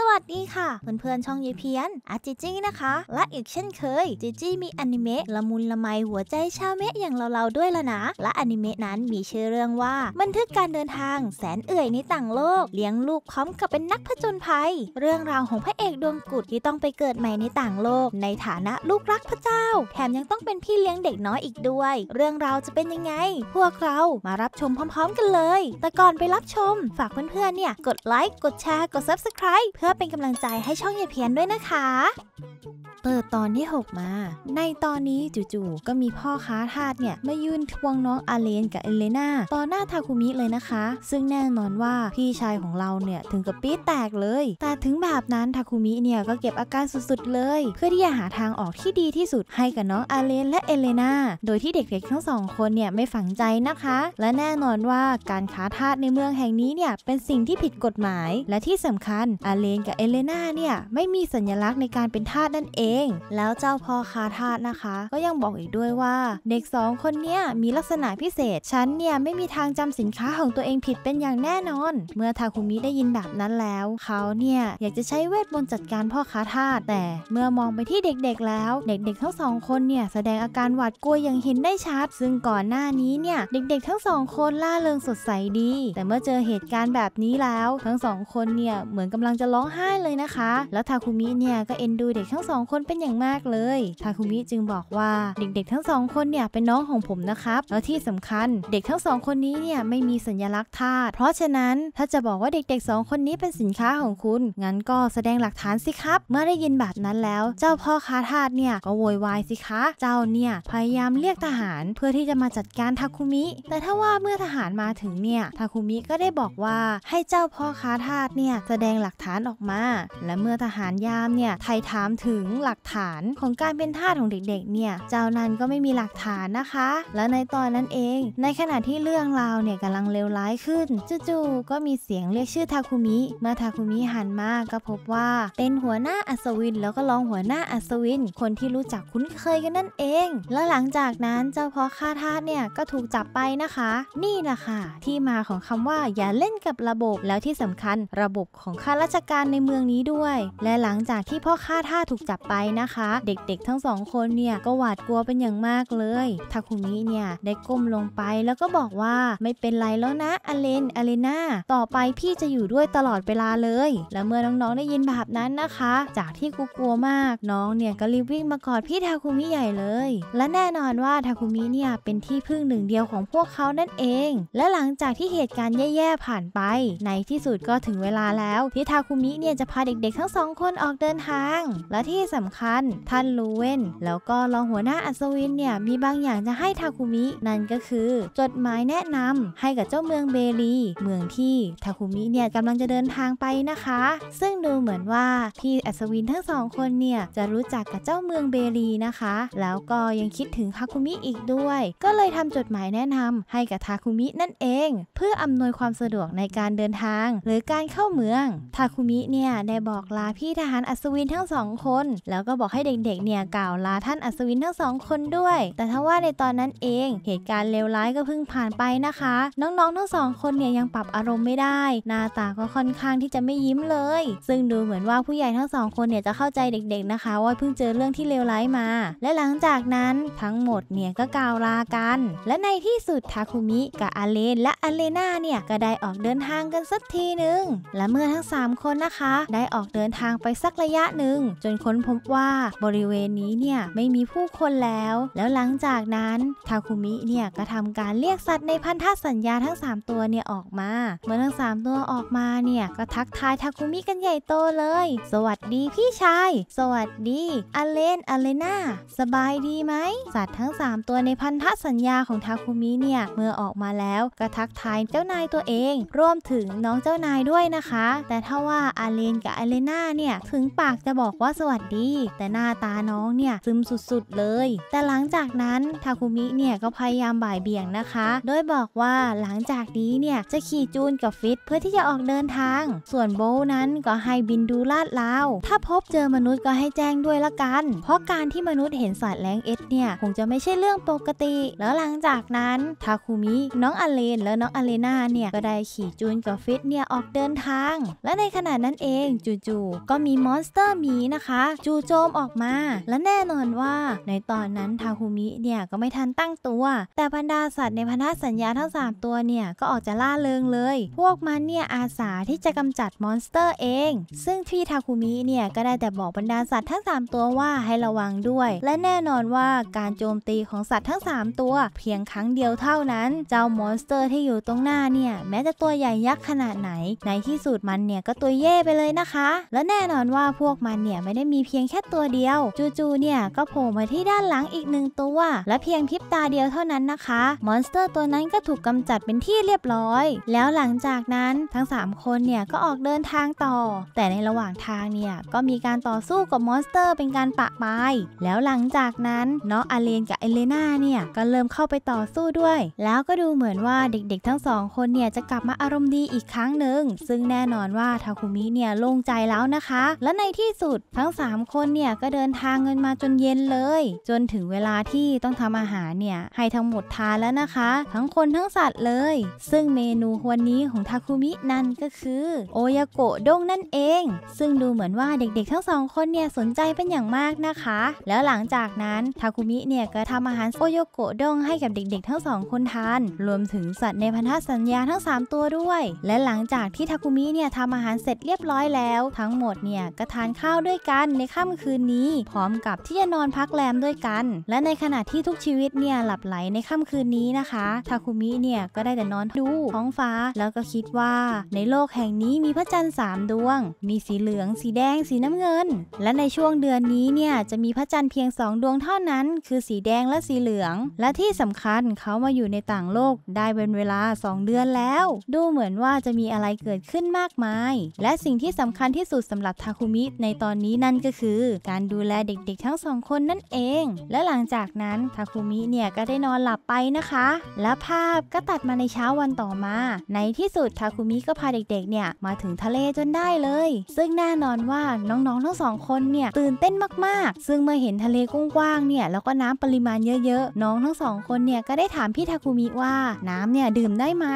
สวัสดีค่ะเพื่อนๆช่องยีเพียนอาจิจี้นะคะและอีกเช่นเคยจิจี้มีอนิเมะละมุนละไมหัวใจชาวเมะอย่างเราๆด้วยละนะและอนิเมะนั้นมีชื่อเรื่องว่า บันทึกการเดินทางแสนเอื่อยในต่างโลก เลี้ยงลูกพร้อมกับเป็นนักผจญภัย เรื่องราวของพระเอกดวงกุดที่ต้องไปเกิดใหม่ในต่างโลก ในฐานะลูกรักพระเจ้าแถมยังต้องเป็นพี่เลี้ยงเด็กน้อยอีกด้วย เรื่องราวจะเป็นยังไง พวกเรามารับชมพร้อมๆ กันเลย แต่ก่อนไปรับชม ฝากเพื่อนๆเนี่ยกดไลค์กดแชร์กด subscribe เพื่อพ่เป็นกำลังใจให้ช่องยายเพียนด้วยนะคะเปิดตอนที่ 6 มา ในตอนนี้จู่ๆก็มีพ่อค้าทาสเนี่ย มายืนทวงน้องอาเลนกับเอเลนาต่อหน้าทาคุมิเลยนะคะ ซึ่งแน่นอนว่าพี่ชายของเราเนี่ย ถึงกับปี๊ดแตกเลย แต่ถึงแบบนั้นทาคุมิเนี่ย ก็เก็บอาการสุดๆเลย เพื่อที่จะหาทางออกที่ดีที่สุดให้กับน้องอาเลนและเอเลนาโดยที่เด็กๆทั้งสองคนเนี่ย ไม่ฝังใจนะคะ และแน่นอนว่าการค้าทาสในเมืองแห่งนี้เนี่ยเป็นสิ่งที่ผิดกฎหมาย และที่สำคัญอาเลนกับเอเลนาเนี่ยไม่มีสัญลักษณ์ในการเป็นทาสนั่นเองแล้วเจ้าพ่อคาทาสนะคะ ก็ยังบอกอีกด้วยว่าเด็ก 2 คนเนี้ยมีลักษณะพิเศษ ฉันเนี่ยไม่มีทางจำสินค้าของตัวเองผิดเป็นอย่างแน่นอน เมื่อทาคุมิได้ยินแบบนั้นแล้ว เขาเนี่ยอยากจะใช้เวทมนต์จัดการพ่อคาทาสแต่เมื่อมองไปที่เด็กๆแล้วเด็กๆทั้งสองคนเนี่ยแสดงอาการหวาดกลัวอย่างเห็นได้ชัด ซึ่งก่อนหน้านี้เนี่ยเด็กๆ ทั้งสองคนล่าเริงสดใสดี แต่เมื่อเจอเหตุการณ์แบบนี้แล้วทั้งสองคนเนี่ยเหมือนกำลังจะร้องไห้เลยนะคะ แล้วทาคุมิเนี่ยก็เอ็นดูเด็กทั้งสองคนคนเป็นอย่างมากเลย ทาคุมิจึงบอกว่าเด็กๆทั้งสองคนเนี่ยเป็นน้องของผมนะครับ แล้วที่สำคัญเด็กทั้งสองคนนี้เนี่ยไม่มีสัญลักษณ์ธาตุเพราะฉะนั้นถ้าจะบอกว่าเด็กๆสองคนนี้เป็นสินค้าของคุณ งั้นก็แสดงหลักฐานสิครับ เมื่อได้ยินแบบนั้นแล้วเจ้าพ่อค้าธาตุเนี่ยก็โวยวายสิคะ เจ้าเนี่ยพยายามเรียกทหาร เพื่อที่จะมาจัดการทาคุมิ แต่ถ้าว่าเมื่อทหารมาถึงเนี่ยทาคุมิก็ได้บอกว่าให้เจ้าพ่อค้าธาตุเนี่ยแสดงหลักฐานออกมา และเมื่อทหารยามเนี่ยไทถามถึงหหลักฐานของการเป็นทาสของเด็กๆ เนี่ย เจ้านั้นก็ไม่มีหลักฐานนะคะ และในตอนนั้นเอง ในขณะที่เรื่องราวเนี่ยกำลังเลวร้ายขึ้น จู่ๆ ก็มีเสียงเรียกชื่อทาคุมิ เมื่อทาคุมิหันมา ก็พบว่าเป็นหัวหน้าอัศวิน แล้วก็รองหัวหน้าอัศวิน คนที่รู้จักคุ้นเคยกันนั่นเอง และหลังจากนั้นเจ้าพ่อฆ่าทาสเนี่ย ก็ถูกจับไปนะคะ นี่แหละค่ะที่มาของคำว่าอย่าเล่นกับระบบ แล้วที่สำคัญระบบของข้าราชการในเมืองนี้ด้วย และหลังจากที่พ่อฆ่าทาสถูกจับไปนะคะเด็กๆ ทั้งสองคนเนี่ยก็หวาดกลัวเป็นอย่างมากเลย ทาคุมิเนี่ยได้ก้มลงไปแล้วก็บอกว่าไม่เป็นไรแล้วนะอเลนอเลนาต่อไปพี่จะอยู่ด้วยตลอดเวลาเลย และเมื่อน้องๆได้ยินแบบนั้นนะคะ จากที่กูกลัวมากน้องเนี่ยก็รีบวิ่งมากอดพี่ทาคุมิใหญ่เลย และแน่นอนว่าทาคุมิเนี่ยเป็นที่พึ่งหนึ่งเดียวของพวกเขานั่นเอง และหลังจากที่เหตุการณ์แย่ๆผ่านไป ในที่สุดก็ถึงเวลาแล้วที่ทาคุมิเนี่ยจะพาเด็ก ๆทั้งสองคนออกเดินทาง และที่สำาคัญท่านลูเวนแล้วก็รองหัวหน้าอัศวินเนี่ยมีบางอย่างจะให้ทาคุมินั่นก็คือ จดหมายแนะนำให้กับเจ้าเมืองเบลีเมืองที่ทาคุมิเนี่ยกำลังจะเดินทางไปนะคะ ซึ่งดูเหมือนว่าพี่อัศวินทั้งสองคนเนี่ยจะรู้จักกับเจ้าเมืองเบลีนะคะ แล้วก็ยังคิดถึงทาคุมิอีกด้วย ก็เลยทำจดหมายแนะนำให้กับทาคุมินั่นเอง เพื่ออำนวยความสะดวกในการเดินทาง หรือการเข้าเมืองทาคุมิเนี่ยได้บอกลาพี่ทหารอัศวินทั้งสองคนแล้วแล้วก็บอกให้เด็กๆเนี่ยกล่าวลาท่านอัศวินทั้งสองคนด้วย แต่ทว่าในตอนนั้นเองเหตุการณ์เลวร้ายก็เพิ่งผ่านไปนะคะ น้องๆ ทั้งสองคนเนี่ยยังปรับอารมณ์ไม่ได้ หน้าตาก็ค่อนข้างที่จะไม่ยิ้มเลย ซึ่งดูเหมือนว่าผู้ใหญ่ทั้งสองคนเนี่ยจะเข้าใจเด็กๆ นะคะ ว่าเพิ่งเจอเรื่องที่เลวร้ายมา และหลังจากนั้นทั้งหมดเนี่ยก็กล่าวลากัน และในที่สุดทาคุมิ กับอาเลน และอาเลนาเนี่ยก็ได้ออกเดินทางกันสักทีหนึ่งและเมื่อทั้ง 3 คนนะคะ ได้ออกเดินทางไปสักระยะหนึ่งจนค้นพบว่าบริเวณนี้เนี่ยไม่มีผู้คนแล้ว แล้วหลังจากนั้นทาคุมิเนี่ยก็ทำการเรียกสัตว์ในพันธสัญญาทั้ง 3 ตัวเนี่ยออกมา เมื่อทั้ง 3 ตัวออกมาเนี่ยก็ทักทายทาคุมิกันใหญ่โตเลย สวัสดีพี่ชาย สวัสดีอเลนอเลนาสบายดีไหม สัตว์ทั้ง 3 ตัวในพันธสัญญาของทาคุมิเนี่ยเมื่อออกมาแล้ว ก็ทักทายเจ้านายตัวเอง รวมถึงน้องเจ้านายด้วยนะคะ แต่ถ้าว่าอเลนกับอเลนาเนี่ยถึงปากจะบอกว่าสวัสดีีกแต่หน้าตาน้องเนี่ยซึมสุดๆเลย แต่หลังจากนั้นทาคุมิเนี่ยก็พยายามบ่ายเบี่ยงนะคะ โดยบอกว่าหลังจากนี้เนี่ยจะขี่จูนกับฟิต เพื่อที่จะออกเดินทาง ส่วนโบนั้นก็ให้บินดูลาดลาว ถ้าพบเจอมนุษย์ก็ให้แจ้งด้วยละกัน เพราะการที่มนุษย์เห็นสัตว์แรงเอ็ดเนี่ย คงจะไม่ใช่เรื่องปกติ แล้วหลังจากนั้นทาคุมิน้องอเลนและน้องอเลนาเนี่ยก็ได้ขี่จูนกับฟิตเนี่ยออกเดินทาง และในขณะนั้นเองจู่ๆก็มีมอนสเตอร์มีนะคะจูโจมออกมาและแน่นอนว่า ในตอนนั้นทาคุมิเนี่ย ก็ไม่ทันตั้งตัวแต่บรรดาสัตว์ในพันธสัญญาทั้ง 3 ตัวเนี่ย ก็ออกจะล่าเริงเลย พวกมันเนี่ยอาสาที่จะกำจัดมอนสเตอร์เอง ซึ่งพี่ทาคุมิเนี่ยก็ได้แต่บอกบรรดาสัตว์ทั้ง 3 ตัวว่าให้ระวังด้วย และแน่นอนว่าการโจมตีของสัตว์ทั้ง 3 ตัว เพียงครั้งเดียวเท่านั้น เจ้ามอนสเตอร์ที่อยู่ตรงหน้าเนี่ยแม้จะตัวใหญ่ยักษ์ขนาดไหนในที่สุดมันเนี่ยก็ตัวเย่ไปเลยนะคะ และแน่นอนว่าพวกมันเนี่ยไม่ได้มีเพียงแค่ตัวเดียวจูๆเนี่ยก็โผล่มาที่ด้านหลังอีกหนึ่งตัวและเพียงพริบตาเดียวเท่านั้นนะคะ มอนสเตอร์ตัวนั้นก็ถูกกำจัดเป็นที่เรียบร้อย แล้วหลังจากนั้นทั้ง 3 คนเนี่ยก็ออกเดินทางต่อ แต่ในระหว่างทางเนี่ย ก็มีการต่อสู้กับมอนสเตอร์เป็นการปะปายแล้วหลังจากนั้นน้องอเลนกับเอเลนาเนี่ยก็เริ่มเข้าไปต่อสู้ด้วย แล้วก็ดูเหมือนว่าเด็ก ๆ ทั้งสองคนเนี่ยจะกลับมาอารมณ์ดีอีกครั้งหนึ่งซึ่งแน่นอนว่าทาคุมิเนี่ยโล่งใจแล้วนะคะ และในที่สุดทั้ง3คนคนเนี่ยก็เดินทางกันมาจนเย็นเลย จนถึงเวลาที่ต้องทำอาหารเนี่ยให้ทั้งหมดทานแล้วนะคะ ทั้งคนทั้งสัตว์เลย ซึ่งเมนูวันนี้ของทาคุมินั่นก็คือโอยาโกะด้งนั่นเอง ซึ่งดูเหมือนว่าเด็กๆ ทั้งสองคนเนี่ยสนใจเป็นอย่างมากนะคะ แล้วหลังจากนั้นทาคุมิเนี่ยก็ทำอาหารโอโยโกะด้งให้กับเด็ก ๆ ทั้งสองคนทาน รวมถึงสัตว์ในพันธสัญญาทั้ง3ตัวด้วย และหลังจากที่ทาคุมิเนี่ยทำอาหารเสร็จเรียบร้อยแล้วทั้งหมดเนี่ยก็ทานข้าวด้วยกันในค่ำำคืนนี้พร้อมกับที่จะนอนพักแรมด้วยกัน และในขณะที่ทุกชีวิตเนี่ยหลับไหลในค่ำคืนนี้นะคะทาคุมิเนี่ยก็ได้แต่นอนดูท้องฟ้าแล้วก็คิดว่า ในโลกแห่งนี้มีพระจันทร์สามดวง มีสีเหลือง สีแดง สีน้ำเงิน และในช่วงเดือนนี้เนี่ยจะมีพระจันทร์เพียงสองดวงเท่านั้น คือสีแดงและสีเหลือง และที่สำคัญเขามาอยู่ในต่างโลกได้เป็นเวลา 2 เดือนแล้ว ดูเหมือนว่าจะมีอะไรเกิดขึ้นมากมาย และสิ่งที่สำคัญที่สุดสำหรับทาคุมิในตอนนี้นั่นก็คือือการดูแลเด็ก ๆทั้งสองคนนั่นเอง และหลังจากนั้นทาคุมิเนี่ยก็ได้นอนหลับไปนะคะ และภาพก็ตัดมาในเช้าวันต่อมา ในที่สุดทาคุมิก็พาเด็กๆเนี่ยมาถึงทะเลจนได้เลย ซึ่งแน่นอนว่าน้องๆ ทั้งสองคนเนี่ยตื่นเต้นมากๆ ซึ่งเมื่อเห็นทะเลกว้างๆเนี่ยแล้วก็น้ำปริมาณเยอะๆ น้องทั้งสองคนเนี่ยก็ได้ถามพี่ทาคุมิว่าน้ำเนี่ยดื่มได้ไหม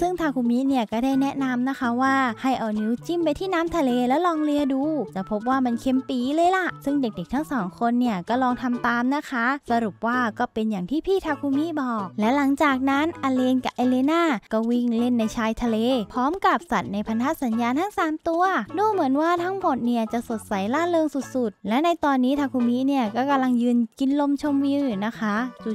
ซึ่งทาคุมิเนี่ยก็ได้แนะนำนะคะว่าให้เอานิ้วจิ้มไปที่น้ำทะเลแล้วลองเลียดู จะพบว่ามันเค็มปีเลยล่ะซึ่งเด็กๆทั้งสองคนเนี่ยก็ลองทำตามนะคะ สรุปว่าก็เป็นอย่างที่พี่ทาคุมิบอก และหลังจากนั้นอเลนกับเอเลนาก็วิ่งเล่นในชายทะเล พร้อมกับสัตว์ในพันธสัญญาทั้ง 3 ตัว ดูเหมือนว่าทั้งหมดเนี่ยจะสดใสล่าเริงสุดๆ และในตอนนี้ทาคุมิเนี่ยก็กำลังยืนกินลมชมวิวอยู่นะคะ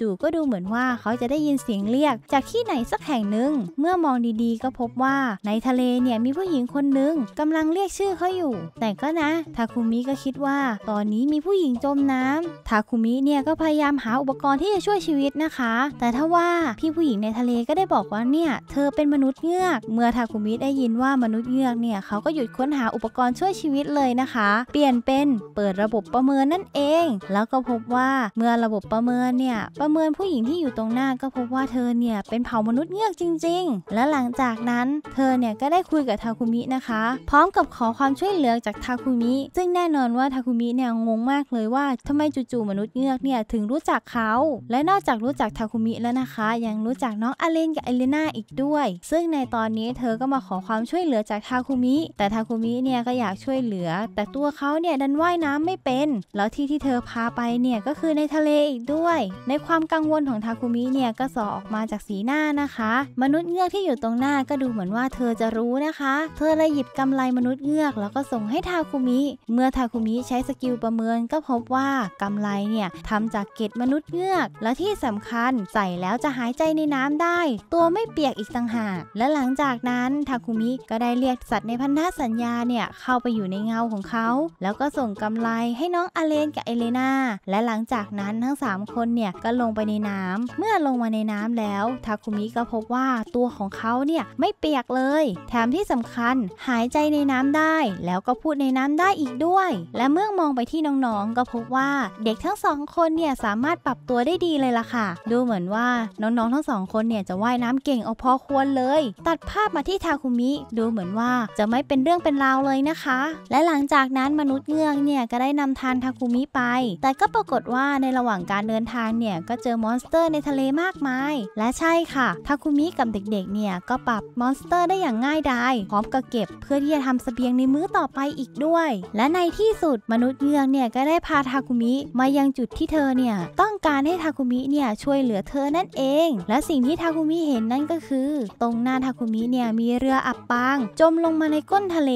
จู่ๆก็ดูเหมือนว่าเขาจะได้ยินเสียงเรียก จากที่ไหนสักแห่งหนึ่ง เมื่อมองดีๆก็พบว่าในทะเลเนี่ยมีผู้หญิงคนหนึ่งกำลังเรียกชื่อเขาอยู่ แต่ก็นะทาคุมิก็คิดว่าตอนนี้มีผู้หญิงจมน้ำทาคุมิเนี่ยก็พยายามหาอุปกรณ์ที่จะช่วยชีวิตนะคะ แต่ถ้าว่าพี่ผู้หญิงในทะเลก็ได้บอกว่าเนี่ยเธอเป็นมนุษย์เงือก เมื่อทาคุมิได้ยินว่ามนุษย์เงือกเนี่ยเขาก็หยุดค้นหาอุปกรณ์ช่วยชีวิตเลยนะคะ เปลี่ยนเป็นเปิดระบบประเมินนั่นเอง แล้วก็พบว่าเมื่อระบบประเมินเนี่ยประเมินผู้หญิงที่อยู่ตรงหน้าก็พบว่าเธอเนี่ยเป็นเผ่ามนุษย์เงือกจริง ๆ และหลังจากนั้นเธอเนี่ยก็ได้คุยกับทาคุมินะคะ พร้อมกับขอความช่วยเหลือจากทาคุมิ ซึ่งแน่นอนว่าทาคุคุมิเนี่ยงงมากเลยว่าทำไมจู่ๆมนุษย์เงือกเนี่ยถึงรู้จักเขาและนอกจากรู้จักทาคุมิแล้วนะคะ ยังรู้จักน้องอเลนกับเอเลนาอีกด้วย ซึ่งในตอนนี้เธอก็มาขอความช่วยเหลือจากทาคุมิ แต่ทาคุมิเนี่ยก็อยากช่วยเหลือ แต่ตัวเขาเนี่ยดันว่ายน้ำไม่เป็น แล้วที่ที่เธอพาไปเนี่ยก็คือในทะเลอีกด้วย ในความกังวลของทาคุมิเนี่ยก็สอออกมาจากสีหน้านะคะ มนุษย์เงือกที่อยู่ตรงหน้าก็ดูเหมือนว่า เธอจะรู้นะคะ เธอเลยหยิบกำไลมนุษย์เงือก แล้วก็ส่งให้ทาคุมิเมื่อทาคุมิใช้้สกิลประเมินก็พบว่ากำไรเนี่ยทำจากเกล็ดมนุษย์เงือก และที่สำคัญใส่แล้วจะหายใจในน้ำได้ ตัวไม่เปียกอีกต่างหากและหลังจากนั้นทาคุมิก็ได้เรียกสัตว์ในพันธสัญญาเนี่ยเข้าไปอยู่ในเงาของเขา แล้วก็ส่งกำไรให้น้องอเลนกับเอเลนาและหลังจากนั้นทั้ง3คนเนี่ยก็ลงไปในน้ำเมื่อลงมาในน้ำแล้วทาคุมิก็พบว่าตัวของเขาเนี่ยไม่เปียกเลย แถมที่สำคัญหายใจในน้ำได้แล้วก็พูดในน้ำได้อีกด้วยและเมมื่อมองไปที่น้องๆก็พบว่าเด็กทั้งสองคนเนี่ยสามารถปรับตัวได้ดีเลยล่ะค่ะ ดูเหมือนว่าน้องๆทั้งสองคนเนี่ยจะว่ายน้ำเก่งเอาพอควรเลย ตัดภาพมาที่ทาคุมิดูเหมือนว่าจะไม่เป็นเรื่องเป็นราวเลยนะคะ และหลังจากนั้นมนุษย์เงือกเนี่ยก็ได้นำทานทาคุมิไป แต่ก็ปรากฏว่าในระหว่างการเดินทางเนี่ยก็เจอมอนสเตอร์ในทะเลมากมาย และใช่ค่ะทาคุมิกับเด็กๆเนี่ยก็ปรับมอนสเตอร์ได้อย่างง่ายดายพร้อมกับเก็บเพื่อที่จะทำเสบียงในมื้อต่อไปอีกด้วย และในที่สุดมนุษย์เงือกเนี่ย ก็ได้พาทาคุมิมายังจุดที่เธอเนี่ย ต้องการให้ทาคุมิเนี่ย ช่วยเหลือเธอนั่นเอง และสิ่งที่ทาคุมิเห็นนั่นก็คือ ตรงหน้าทาคุมิเนี่ย มีเรืออับปางจมลงมาในก้นทะเล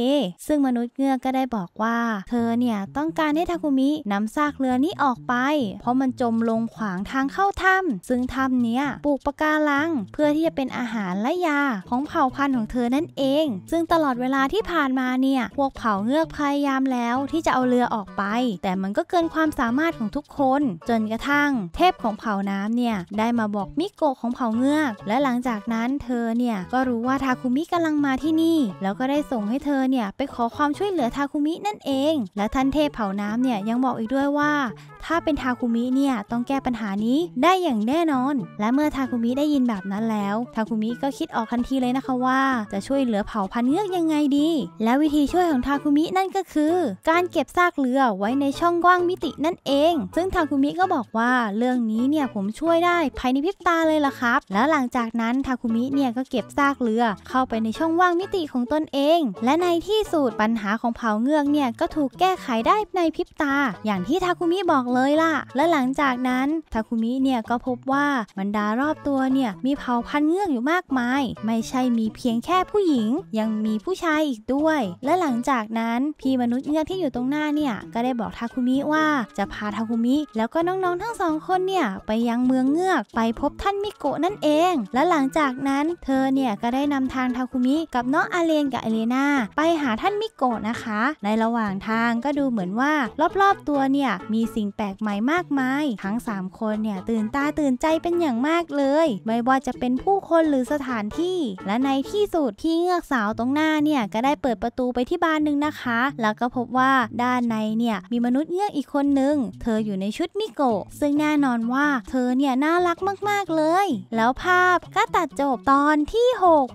ซึ่งมนุษย์เงือกก็ได้บอกว่าเธอเนี่ย ต้องการให้ทาคุมินำซากเรือนี้ออกไป เพราะมันจมลงขวางทางเข้าถ้ำซึ่งถ้ำเนี้ยปลูกปะการัง เพื่อที่จะเป็นอาหารและยาของเผ่าพันธุ์ของเธอนั่นเอง ซึ่งตลอดเวลาที่ผ่านมาเนี่ยพวกเผ่าเงือกพยายามแล้วที่จะเอาเรือือออกไป แต่มันก็เกินความสามารถของทุกคนจนกระทั่ง เทพของเผ่าน้ำเนี่ยได้มาบอกมิโกะของเผ่าเงือก และหลังจากนั้นเธอเนี่ยก็รู้ว่าทาคุมิกำลังมาที่นี่ แล้วก็ได้ส่งให้เธอเนี่ยไปขอความช่วยเหลือทาคุมินั่นเอง และท่านเทพเผ่าน้ำเนี่ยยังบอกอีกด้วยว่าถ้าเป็นทาคุมิเนี่ยต้องแก้ปัญหานี้ได้อย่างแน่นอน และเมื่อทาคุมิได้ยินแบบนั้นแล้วทาคุมิก็คิดออกทันทีเลยนะคะว่าจะช่วยเหลือเผ่าพันธุ์เงือกยังไงดี และวิธีช่วยของทาคุมินั่นก็คือ การเก็บซากเรือไว้ในช่องกว้างมิตินั่นเอง ซึ่งทาคุมิก็บอกว่าเรื่องนี้เนี่ยผมช่วยได้ภายในพริบตาเลยล่ะครับ แล้วหลังจากนั้นทาคุมิเนี่ยก็เก็บซากเรือเข้าไปในช่องว่างมิติของตนเอง และในที่สุดปัญหาของเผ่าเงือกเนี่ยก็ถูกแก้ไขได้ในพริบตา อย่างที่ทาคุมิบอกเลยล่ะและหลังจากนั้นทาคุมิเนี่ยก็พบว่าบรรดารอบตัวเนี่ยมีเผ่าพันธุ์เงือกอยู่มากมาย ไม่ใช่มีเพียงแค่ผู้หญิง ยังมีผู้ชายอีกด้วย และหลังจากนั้น พี่มนุษย์เงือกที่อยู่ตรงหน้าเนี่ย ก็ได้บอกทาคุมิว่าจะพาทาคุมิ แล้วก็น้องๆทั้งสองคนเนี่ยไปยังเมืองเงือกไปพบท่านมิโกะนั่นเอง และหลังจากนั้นเธอเนี่ยก็ได้นำทางทาคุมิ กับน้องอาเลนกับเอเลนาไปหาท่านมิโกะนะคะ ในระหว่างทางก็ดูเหมือนว่ารอบๆตัวเนี่ยมีสิ่งแแปลกใหม่มากมายทั้ง 3 คนเนี่ยตื่นตาตื่นใจเป็นอย่างมากเลย ไม่ว่าจะเป็นผู้คนหรือสถานที่ และในที่สุดพี่เงือกสาวตรงหน้าเนี่ยก็ได้เปิดประตูไปที่บ้านหนึ่งนะคะ แล้วก็พบว่าด้านในเนี่ยมีมนุษย์เงือกอีกคนหนึ่งเธออยู่ในชุดมิโกะซึ่งแน่นอนว่า เธอเนี่ยน่ารักมากๆเลย แล้วภาพก็ตัดจบตอนที่6